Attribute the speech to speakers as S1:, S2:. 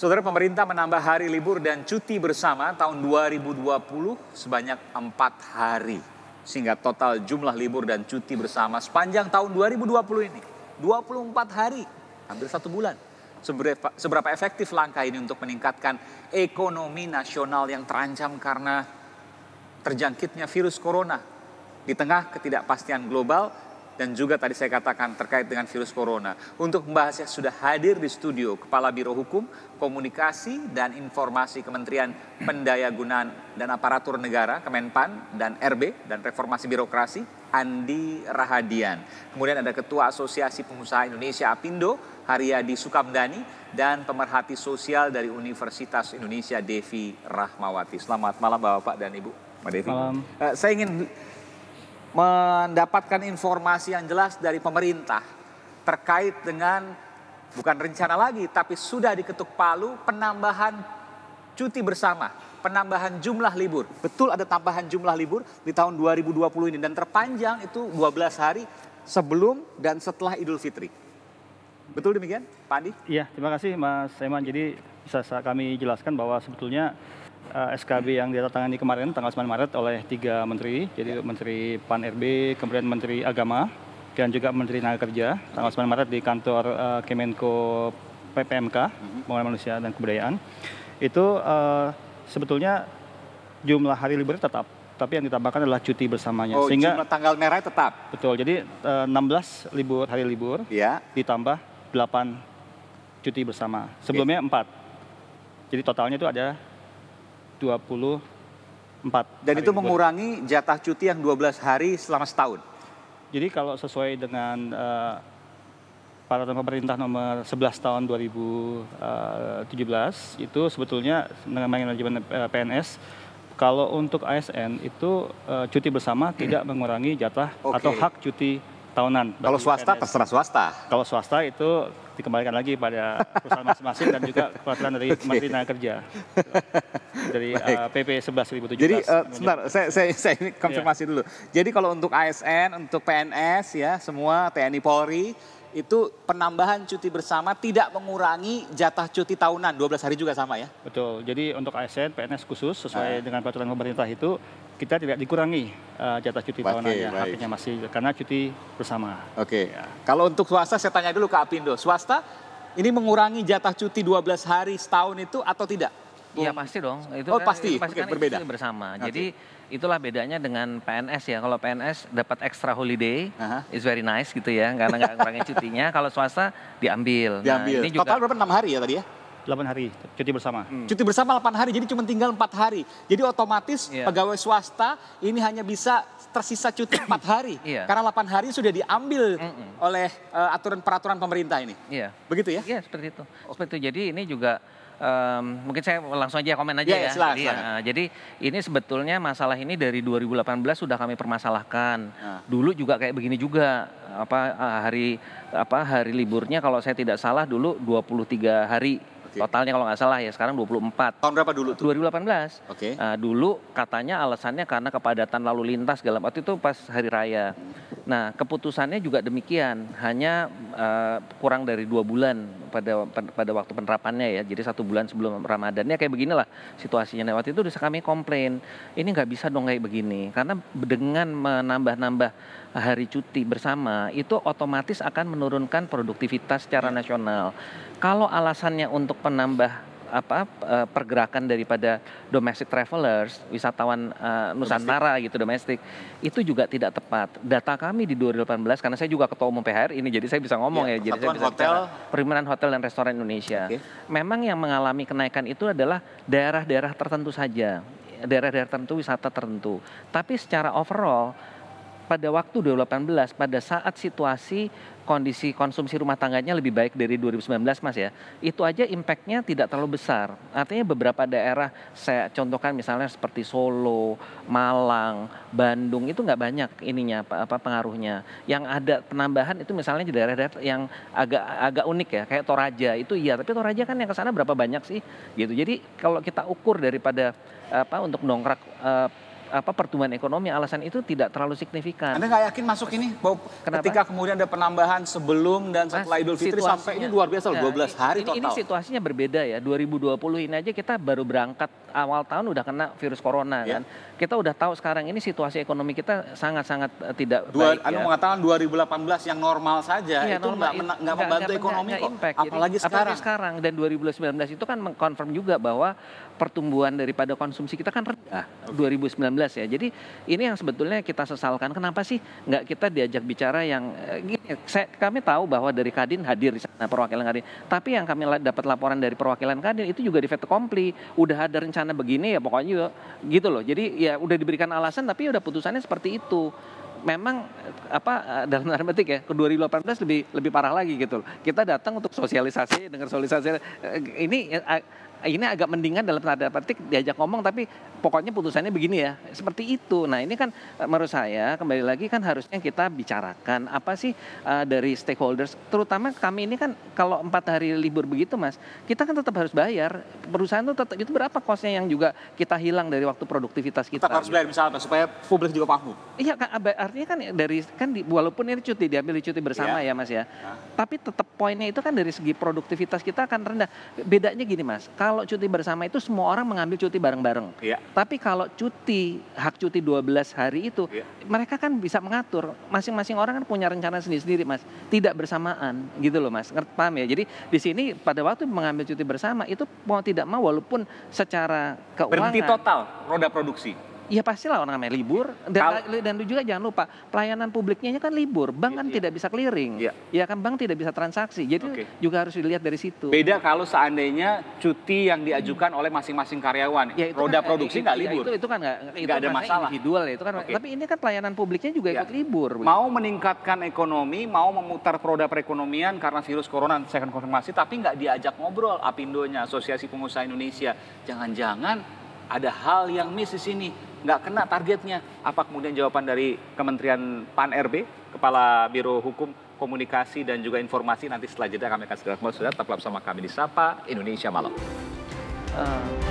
S1: Saudara pemerintah menambah hari libur dan cuti bersama tahun 2020 sebanyak empat hari. Sehingga total jumlah libur dan cuti bersama sepanjang tahun 2020 ini 24 hari, hampir satu bulan. Seberapa, seberapa efektif langkah ini untuk meningkatkan ekonomi nasional yang terancam karena terjangkitnya virus corona di tengah ketidakpastian global dan juga tadi saya katakan terkait dengan virus corona. Untuk membahasnya sudah hadir di studio Kepala Biro Hukum, Komunikasi dan Informasi Kementerian Pendayagunaan dan Aparatur Negara Kemenpan dan RB dan Reformasi Birokrasi Andi Rahadian. Kemudian ada Ketua Asosiasi Pengusaha Indonesia Apindo Haryadi Sukamdani dan pemerhati sosial dari Universitas Indonesia Devi Rahmawati. Selamat malam Bapak dan Ibu. Mbak Malam. Eh, saya ingin mendapatkan informasi yang jelas dari pemerintah terkait dengan bukan rencana lagi tapi sudah diketuk palu penambahan cuti bersama, penambahan jumlah libur. Betul ada tambahan jumlah libur di tahun 2020 ini dan terpanjang itu 12 hari sebelum dan setelah Idul Fitri. Betul demikian,
S2: Pak Andi? Iya, terima kasih Mas Eman. Jadi bisa kami jelaskan bahwa sebetulnya uh, eh, SKB yang ditandatangani kemarin tanggal 9 Maret oleh tiga menteri, jadi ya. Menteri Pan RB, kemudian Menteri Agama dan juga Menteri Tenaga Kerja tanggal 9 Maret di kantor uh, Kemenko PPMK, mhm. Pembangunan Manusia dan Kebudayaan. Itu uh, sebetulnya jumlah hari libur tetap tapi yang ditambahkan adalah cuti bersamanya. Oh, sehingga jumlah tanggal merah tetap. Betul. Jadi uh, 16 libur hari libur ya. ditambah 8 cuti bersama. Sebelumnya okay. Iya. 4. Jadi totalnya itu ada 24. Dan itu mengurangi
S1: jatah cuti yang 12 hari selama setahun.
S2: Jadi kalau sesuai dengan uh, peraturan pemerintah nomor 11 tahun 2017 eh, itu sebetulnya manajemen eh, PNS kalau untuk ASN itu uh, cuti bersama tidak mengurangi jatah okay. atau hak cuti tahunan. Kalau swasta PNS. terserah swasta. Kalau swasta itu dikembalikan lagi pada perusahaan masing-masing dan juga peraturan dari okay. Menteri Tenaga Kerja dari uh, PP 11.017. Jadi uh, sebentar,
S1: saya, saya, saya ini iya. konfirmasi yeah. dulu. Jadi kalau untuk ASN, untuk PNS ya, semua TNI Polri itu penambahan cuti bersama tidak mengurangi jatah cuti tahunan 12 hari juga sama ya.
S2: Betul. Jadi untuk ASN PNS khusus sesuai nah. dengan peraturan pemerintah itu kita tidak dikurangi uh, jatah cuti tahunan tahunannya. artinya Haknya masih karena cuti bersama.
S3: Oke. Ya.
S1: Kalau untuk swasta saya tanya dulu ke Apindo. Swasta ini mengurangi jatah cuti 12 hari setahun itu atau tidak?
S3: Iya pasti dong. Itu oh kan, pasti, pasti okay, kan berbeda. bersama. Okay. Jadi itulah bedanya dengan PNS ya. Kalau PNS dapat extra holiday, uh -huh. is very nice gitu ya, karena nggak ngurangin cutinya. Kalau swasta diambil. Nah, diambil. Nah, ini juga, Total berapa? enam hari ya tadi ya?
S2: 8 hari cuti bersama. Hmm. Cuti
S1: bersama 8 hari, jadi cuma tinggal 4 hari. Jadi otomatis yeah. pegawai swasta ini hanya bisa tersisa cuti 4 hari. Yeah. Karena 8 hari sudah diambil mm -mm. oleh uh, aturan peraturan pemerintah ini.
S3: Iya. Yeah. Begitu ya? Iya, yeah, seperti itu. Seperti itu. Jadi ini juga um, mungkin saya langsung aja komen aja yeah, iya, ya. jadi, iya, Uh, eh, jadi ini sebetulnya masalah ini dari 2018 sudah kami permasalahkan. Uh. Dulu juga kayak begini juga apa eh, hari apa hari liburnya kalau saya tidak salah dulu 23 hari okay. totalnya kalau nggak salah ya sekarang 24. Tahun berapa dulu tuh? 2018. Oke. Okay. Uh, eh, dulu katanya alasannya karena kepadatan lalu lintas dalam waktu itu pas hari raya. Nah, keputusannya juga demikian, hanya uh, kurang dari dua bulan pada pada waktu penerapannya ya. Jadi satu bulan sebelum ya kayak beginilah situasinya. lewat nah, itu itu kami komplain, ini nggak bisa dong kayak begini, karena dengan menambah-nambah hari cuti bersama itu otomatis akan menurunkan produktivitas secara iya. nasional. Kalau alasannya untuk penambah apa eh, pergerakan daripada domestic travelers, wisatawan uh, Nusantara domestic. gitu domestik itu juga tidak tepat. Data kami di 2018 karena saya juga ketua umum PHR ini jadi saya bisa ngomong ya, ya jadi saya bisa hotel hotel dan restoran Indonesia. Okay. Memang yang mengalami kenaikan itu adalah daerah-daerah tertentu saja daerah-daerah tertentu, wisata tertentu. Tapi secara overall pada waktu 2018 pada saat situasi kondisi konsumsi rumah tangganya lebih baik dari 2019 mas ya itu aja impactnya tidak terlalu besar artinya beberapa daerah saya contohkan misalnya seperti Solo, Malang, Bandung itu nggak banyak ininya apa, apa pengaruhnya yang ada penambahan itu misalnya di daerah-daerah yang agak agak unik ya kayak Toraja itu iya tapi Toraja kan yang ke sana berapa banyak sih gitu jadi kalau kita ukur daripada apa untuk nongkrak. Eh, apa pertumbuhan ekonomi alasan itu tidak terlalu signifikan. Anda nggak yakin masuk ini? Bahwa Ketika kemudian ada penambahan sebelum dan setelah Mas, Idul Fitri sampai ini luar biasa nah, 12 hari ini, total. Ini situasinya berbeda ya. 2020 ini aja kita baru berangkat awal tahun udah kena virus corona yeah. kan. Kita udah tahu sekarang ini situasi ekonomi kita sangat-sangat eh, tidak Dua, baik. Anda ya.
S1: mengatakan 2018 yang normal saja ya, itu nggak membantu ekonomi gak, kok. Impact. Apalagi Jadi, sekarang. Apalagi
S3: sekarang dan 2019 itu kan mengkonfirm juga bahwa pertumbuhan daripada konsumsi kita kan rendah. 2019 ya. Jadi ini yang sebetulnya kita sesalkan. Kenapa sih nggak kita diajak bicara yang eh, gini? Saya, kami tahu bahwa dari Kadin hadir di sana perwakilan Kadin. Tapi yang kami dapat laporan dari perwakilan Kadin itu juga di veto kompli. Udah ada rencana begini ya pokoknya juga, gitu loh. Jadi ya udah diberikan alasan tapi udah putusannya seperti itu memang eh, apa eh, dalam tanda petik ya ke 2018 lebih lebih parah lagi gitu Kita datang untuk sosialisasi dengan sosialisasi ini ini agak mendingan dalam tanda petik diajak ngomong tapi pokoknya putusannya begini ya seperti itu nah ini kan e, menurut saya kembali lagi kan harusnya kita bicarakan apa sih uh, dari stakeholders terutama kami ini kan kalau empat hari libur begitu mas kita kan tetap harus bayar perusahaan itu tetap itu berapa kosnya yang juga kita hilang dari waktu produktivitas kita tetap harus bayar misalnya supaya publik juga paham iya kan, artinya kan dari kan di, walaupun ini cuti diambil cuti bersama yeah. ya mas ya nah. tapi tetap poinnya itu kan dari segi produktivitas kita akan rendah bedanya gini mas kalau cuti bersama itu semua orang mengambil cuti bareng-bareng. Ya. Tapi kalau cuti, hak cuti 12 hari itu, ya. mereka kan bisa mengatur. Masing-masing orang kan punya rencana sendiri-sendiri, Mas. Tidak bersamaan, gitu loh, Mas. Ngerti paham ya? Jadi di sini pada waktu mengambil cuti bersama itu mau tidak mau walaupun secara keuangan berhenti total
S1: roda produksi.
S3: Ya pastilah orang namanya libur dan Kalo, dan juga jangan lupa pelayanan publiknya kan libur, bank iya, kan iya. tidak bisa clearing, ya. ya kan bank tidak bisa transaksi, jadi okay. juga harus dilihat dari situ. Beda kalau seandainya
S1: cuti yang diajukan hmm. oleh masing-masing karyawan, ya, roda kan, produksi eh, nggak ya, libur, itu, itu kan nggak ada kan masalah individual ya, itu kan. Okay. Tapi ini kan pelayanan publiknya juga ya. ikut iya. libur. Mau meningkatkan ekonomi, mau memutar roda perekonomian karena virus corona, saya akan konfirmasi, tapi nggak diajak ngobrol Apindonya, Asosiasi Pengusaha Indonesia, jangan-jangan ada hal yang miss di sini nggak kena targetnya. Apa kemudian jawaban dari Kementerian Pan RB, Kepala Biro Hukum Komunikasi dan juga Informasi nanti setelah jeda kami akan segera kembali. Sudah tetaplah bersama kami di Sapa Indonesia Malam. Uh.